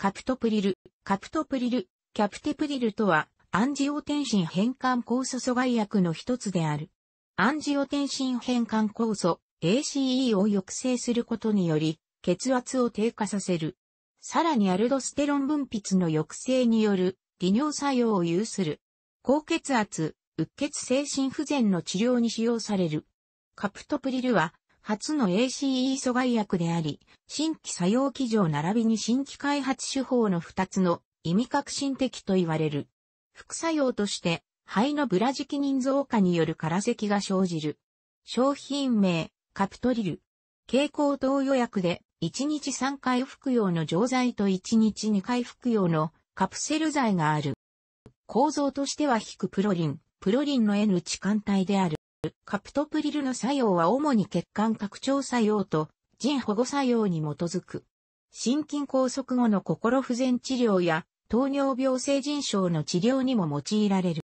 カプトプリル、カプトプリル、キャプテプリルとは、アンジオテンシン変換酵素阻害薬の一つである。アンジオテンシン変換酵素、ACE を抑制することにより、血圧を低下させる。さらにアルドステロン分泌の抑制による利尿作用を有する。高血圧、うっ血精神不全の治療に使用される。カプトプリルは初の ACE 阻害薬であり、新規作用機場並びに新規開発手法の2つの意味革新的と言われる。副作用として、肺のブラジキニン増加による空咳が生じる。商品名、カプトリル。蛍光投与薬で、1日3回服用の錠剤と1日2回服用のカプセル剤がある。構造としては引くプロリン、プロリンの N 値艦体である。カプトプリルの作用は主に血管拡張作用と腎保護作用に基づく。心筋梗塞後の心不全治療や糖尿病性腎症の治療にも用いられる。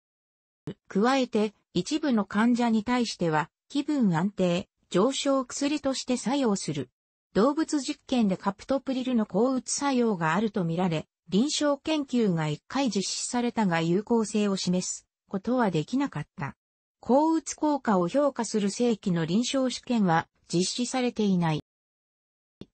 加えて一部の患者に対しては気分安定、上昇薬として作用する。動物実験でカプトプリルの抗うつ作用があるとみられ、臨床研究が一回実施されたが有効性を示すことはできなかった。抗うつ効果を評価する正規の臨床試験は実施されていない。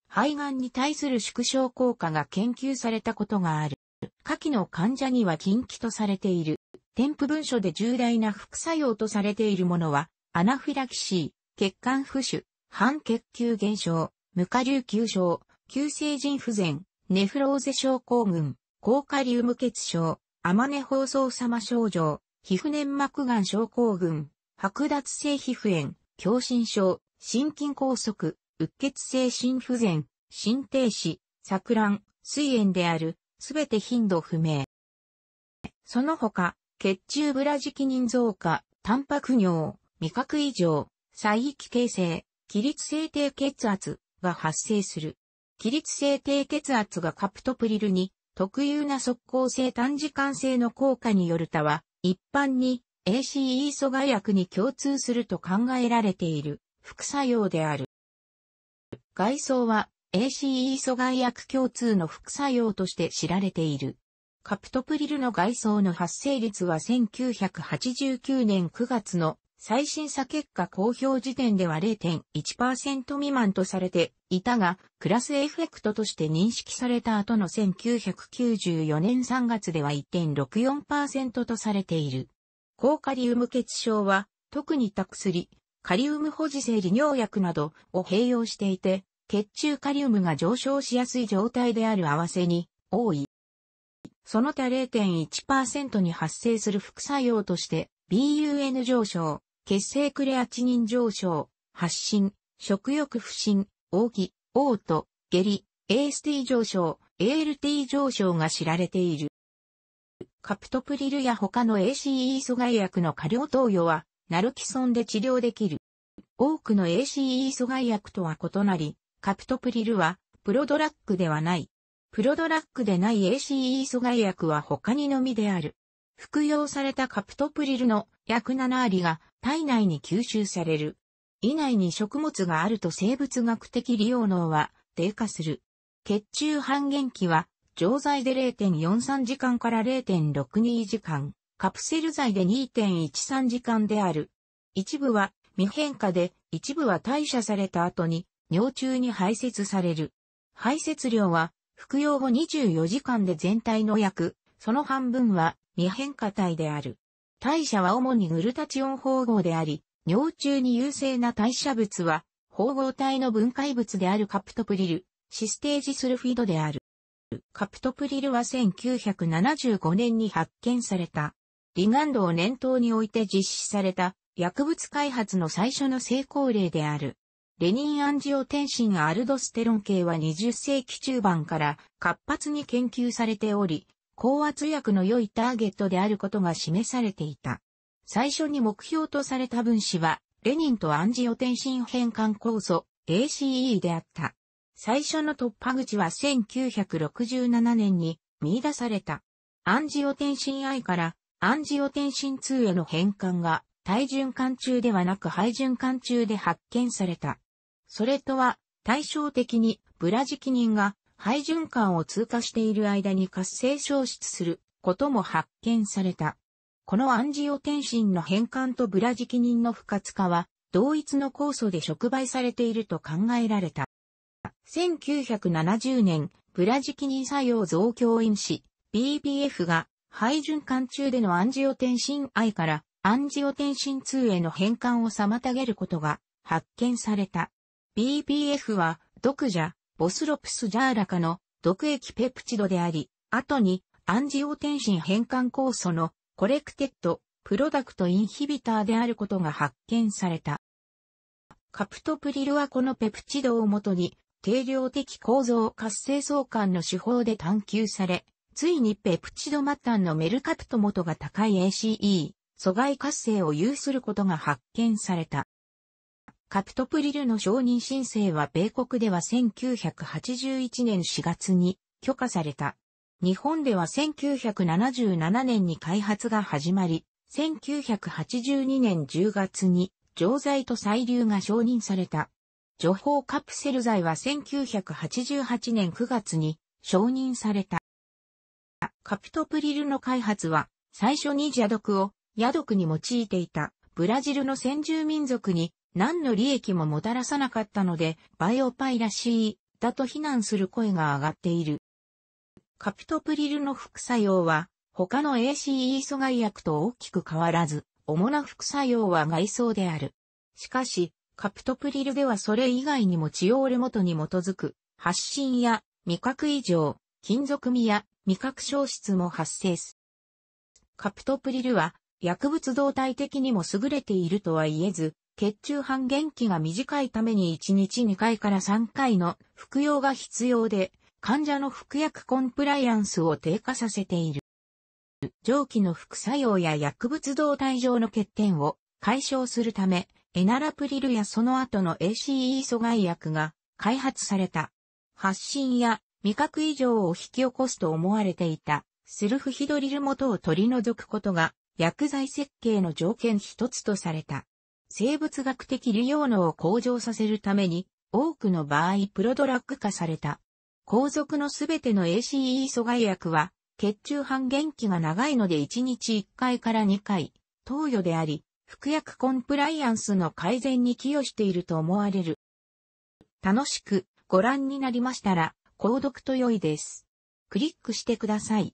肺がんに対する縮小効果が研究されたことがある。下記の患者には禁忌とされている。添付文書で重大な副作用とされているものは、アナフィラキシー、血管浮腫、半血球減少、無下流球症、急性腎不全、ネフローゼ症候群、高下流無血症、アマネ放送様症状、皮膚粘膜癌症候群、剥奪性皮膚炎、狭心症、心筋梗塞、うっ血性心不全、心停止、錯乱、水炎である、すべて頻度不明。その他、血中ブラジキニン増加、タンパク尿、味覚異常、細域形成、起立性低血圧が発生する。起立性低血圧がカプトプリルに特有な即効性短時間性の効果によるたは、一般に ACE 阻害薬に共通すると考えられている副作用である。外装は ACE 阻害薬共通の副作用として知られている。カプトプリルの外装の発生率は1989年9月の最新査結果公表時点では0.1%未満とされていたが、クラスエフェクトとして認識された後の1994年3月では1.64%とされている。高カリウム血症は、特にた薬、カリウム保持性利尿薬などを併用していて、血中カリウムが上昇しやすい状態である合わせに多い。その他0.1%に発生する副作用として、BUN 上昇、血清クレアチニン上昇、発疹、食欲不振、大気、嘔吐、下痢、AST 上昇、ALT 上昇が知られている。カプトプリルや他の ACE 阻害薬の過量投与は、ナルキソンで治療できる。多くの ACE 阻害薬とは異なり、カプトプリルは、プロドラッグではない。プロドラッグでない ACE 阻害薬は他にのみである。服用されたカプトプリルの約7割が体内に吸収される。以内に食物があると生物学的利用能は低下する。血中半減期は、錠剤で0.43時間から0.62時間、カプセル剤で2.13時間である。一部は未変化で、一部は代謝された後に尿中に排泄される。排泄量は服用後24時間で全体の約、その半分は未変化体である。代謝は主にグルタチオン包合であり、尿中に優勢な代謝物は、包合体の分解物であるカプトプリル、システージスルフィドである。カプトプリルは1975年に発見された。リガンドを念頭において実施された薬物開発の最初の成功例である。レニンアンジオテンシンアルドステロン系は20世紀中盤から活発に研究されており、高圧薬の良いターゲットであることが示されていた。最初に目標とされた分子は、レニンとアンジオテンシン変換酵素 ACE であった。最初の突破口は1967年に見出された。アンジオテンシン I からアンジオテンシン2への変換が体循環中ではなく肺循環中で発見された。それとは対照的にブラジキニンが肺循環を通過している間に活性消失することも発見された。このアンジオテンシンの変換とブラジキニンの不活化は同一の酵素で触媒されていると考えられた。1970年、ブラジキニン作用増強因子 BBF が肺循環中でのアンジオテンシン I からアンジオテンシン2への変換を妨げることが発見された。BBF は毒蛇、ボスロプスジャーラカの毒液ペプチドであり、後にアンジオテンシン変換酵素のコレクテッドプロダクトインヒビターであることが発見された。カプトプリルはこのペプチドをもとに定量的構造活性相関の手法で探求され、ついにペプチド末端のメルカプト元が高い ACE、阻害活性を有することが発見された。カプトプリルの承認申請は米国では1981年4月に許可された。日本では1977年に開発が始まり、1982年10月に錠剤と採流が承認された。情報カプセル剤は1988年9月に承認された。カプトプリルの開発は最初に蛇毒を野毒に用いていたブラジルの先住民族に何の利益ももたらさなかったので、バイオパイらしい、だと非難する声が上がっている。カプトプリルの副作用は、他の ACE 阻害薬と大きく変わらず、主な副作用は外装である。しかし、カプトプリルではそれ以外にも治療レモトに基づく、発疹や味覚異常、金属味や味覚消失も発生す。カプトプリルは薬物動態的にも優れているとは言えず、血中半減期が短いために1日2回から3回の服用が必要で、患者の服薬コンプライアンスを低下させている。蒸気の副作用や薬物動態上の欠点を解消するため、エナラプリルやその後の ACE 阻害薬が開発された。発疹や味覚異常を引き起こすと思われていたスルフヒドリル元を取り除くことが薬剤設計の条件一つとされた。生物学的利用能を向上させるために、多くの場合プロドラッグ化された。後続のすべての ACE 阻害薬は、血中半減期が長いので1日1回から2回、投与であり、服薬コンプライアンスの改善に寄与していると思われる。楽しくご覧になりましたら、購読と良いです。クリックしてください。